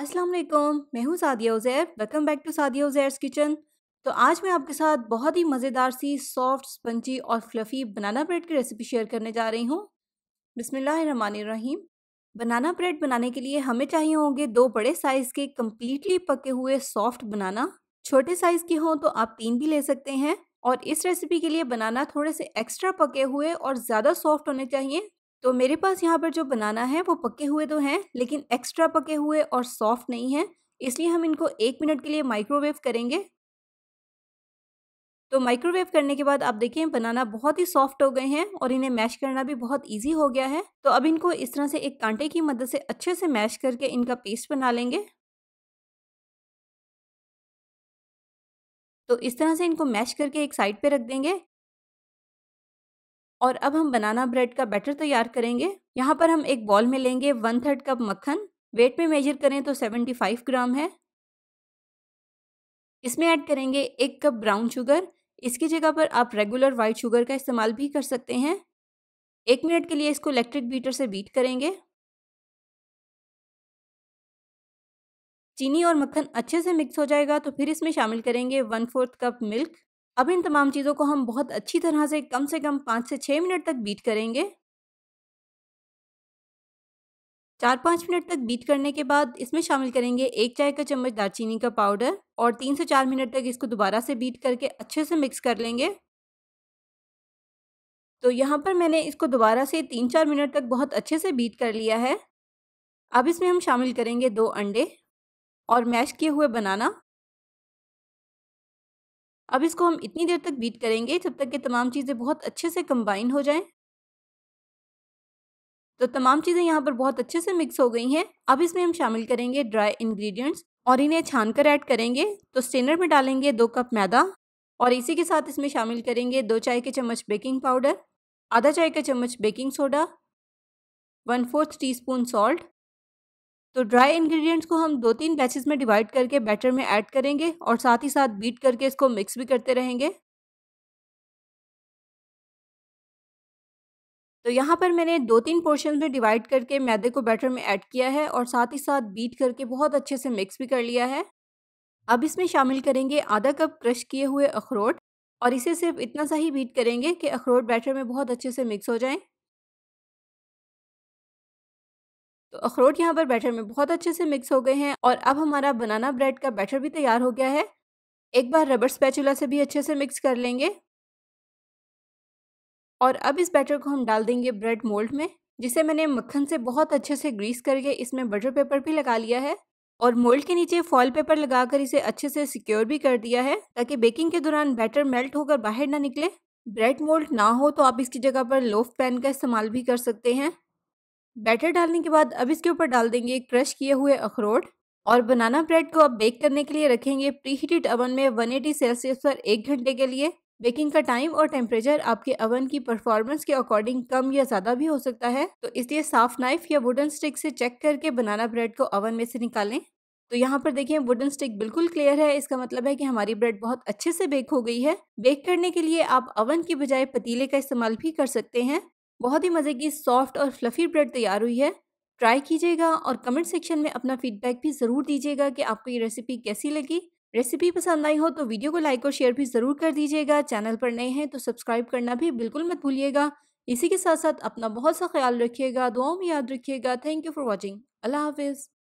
अस्सलाम वालेकुम मैं हूँ Sadia Uzair welcome back to Sadia Uzair's kitchen तो आज मैं आपके साथ बहुत ही मज़ेदार सी सॉफ्ट स्पंजी और फ्लफ़ी बनाना ब्रेड की रेसिपी शेयर करने जा रही हूँ बिसमीम बनाना ब्रेड बनाने के लिए हमें चाहिए होंगे दो बड़े साइज़ के कम्प्लीटली पके हुए सॉफ्ट बनाना छोटे साइज़ के हों तो आप तीन भी ले सकते हैं और इस रेसिपी के लिए बनाना थोड़े से एक्स्ट्रा पके हुए और ज़्यादा सॉफ्ट होने चाहिए तो मेरे पास यहाँ पर जो बनाना है वो पके हुए तो हैं लेकिन एक्स्ट्रा पके हुए और सॉफ्ट नहीं है इसलिए हम इनको एक मिनट के लिए माइक्रोवेव करेंगे तो माइक्रोवेव करने के बाद आप देखिए बनाना बहुत ही सॉफ्ट हो गए हैं और इन्हें मैश करना भी बहुत इजी हो गया है तो अब इनको इस तरह से एक कांटे की मदद से अच्छे से मैश करके इनका पेस्ट बना लेंगे तो इस तरह से इनको मैश करके एक साइड पे रख देंगे और अब हम बनाना ब्रेड का बैटर तैयार करेंगे यहाँ पर हम एक बॉल में लेंगे वन थर्ड कप मक्खन वेट में मेजर करें तो सेवेंटी फाइव ग्राम है इसमें ऐड करेंगे एक कप ब्राउन शुगर इसकी जगह पर आप रेगुलर वाइट शुगर का इस्तेमाल भी कर सकते हैं एक मिनट के लिए इसको इलेक्ट्रिक बीटर से बीट करेंगे चीनी और मक्खन अच्छे से मिक्स हो जाएगा तो फिर इसमें शामिल करेंगे वन फोर्थ कप मिल्क अब इन तमाम चीज़ों को हम बहुत अच्छी तरह से कम से कम पाँच से छः मिनट तक बीट करेंगे चार पाँच मिनट तक बीट करने के बाद इसमें शामिल करेंगे एक चाय का चम्मच दालचीनी का पाउडर और तीन से चार मिनट तक इसको दोबारा से बीट करके अच्छे से मिक्स कर लेंगे तो यहाँ पर मैंने इसको दोबारा से तीन चार मिनट तक बहुत अच्छे से बीट कर लिया है अब इसमें हम शामिल करेंगे दो अंडे और मैश किए हुए बनाना अब इसको हम इतनी देर तक बीट करेंगे जब तक कि तमाम चीज़ें बहुत अच्छे से कंबाइन हो जाएं तो तमाम चीज़ें यहाँ पर बहुत अच्छे से मिक्स हो गई हैं अब इसमें हम शामिल करेंगे ड्राई इंग्रेडिएंट्स और इन्हें छान कर ऐड करेंगे तो स्टेनर में डालेंगे दो कप मैदा और इसी के साथ इसमें शामिल करेंगे दो चाय के चम्मच बेकिंग पाउडर आधा चाय का चम्मच baking soda one fourth teaspoon salt तो ड्राई इंग्रेडिएंट्स को हम दो तीन बैचेस में डिवाइड करके बैटर में ऐड करेंगे और साथ ही साथ बीट करके इसको मिक्स भी करते रहेंगे तो यहाँ पर मैंने दो तीन पोर्शन में डिवाइड करके मैदे को बैटर में ऐड किया है और साथ ही साथ बीट करके बहुत अच्छे से मिक्स भी कर लिया है अब इसमें शामिल करेंगे आधा कप क्रश किए हुए अखरोट और इसे सिर्फ इतना सा ही बीट करेंगे कि अखरोट बैटर में बहुत अच्छे से मिक्स हो जाएं तो अखरोट यहाँ पर बैटर में बहुत अच्छे से मिक्स हो गए हैं और अब हमारा बनाना ब्रेड का बैटर भी तैयार हो गया है एक बार रबर स्पैचुला से भी अच्छे से मिक्स कर लेंगे और अब इस बैटर को हम डाल देंगे ब्रेड मोल्ड में जिसे मैंने मक्खन से बहुत अच्छे से ग्रीस करके इसमें बटर पेपर भी लगा लिया है और मोल्ड के नीचे फॉल पेपर लगाकर इसे अच्छे से सिक्योर भी कर दिया है ताकि बेकिंग के दौरान बैटर मेल्ट होकर बाहर ना निकले ब्रेड मोल्ड ना हो तो आप इसकी जगह पर लोफ पैन का इस्तेमाल भी कर सकते हैं बैटर डालने के बाद अब इसके ऊपर डाल देंगे क्रश किए हुए अखरोट और बनाना ब्रेड को अब बेक करने के लिए रखेंगे प्री हीटेड अवन में 180 सेल्सियस पर एक घंटे के लिए बेकिंग का टाइम और टेम्परेचर आपके अवन की परफॉर्मेंस के अकॉर्डिंग कम या ज़्यादा भी हो सकता है तो इसलिए साफ नाइफ या वुडन स्टिक से चेक करके बनाना ब्रेड को अवन में से निकालें तो यहाँ पर देखिए वुडन स्टिक बिल्कुल क्लियर है इसका मतलब है कि हमारी ब्रेड बहुत अच्छे से बेक हो गई है बेक करने के लिए आप अवन की बजाय पतीले का इस्तेमाल भी कर सकते हैं बहुत ही मज़े की सॉफ्ट और फ्लफ़ी ब्रेड तैयार हुई है ट्राई कीजिएगा और कमेंट सेक्शन में अपना फीडबैक भी ज़रूर दीजिएगा कि आपको ये रेसिपी कैसी लगी रेसिपी पसंद आई हो तो वीडियो को लाइक और शेयर भी ज़रूर कर दीजिएगा चैनल पर नए हैं तो सब्सक्राइब करना भी बिल्कुल मत भूलिएगा इसी के साथ साथ अपना बहुत सा ख्याल रखिएगा दुआओं में याद रखिएगा थैंक यू फॉर वॉचिंग अल्लाह हाफिज़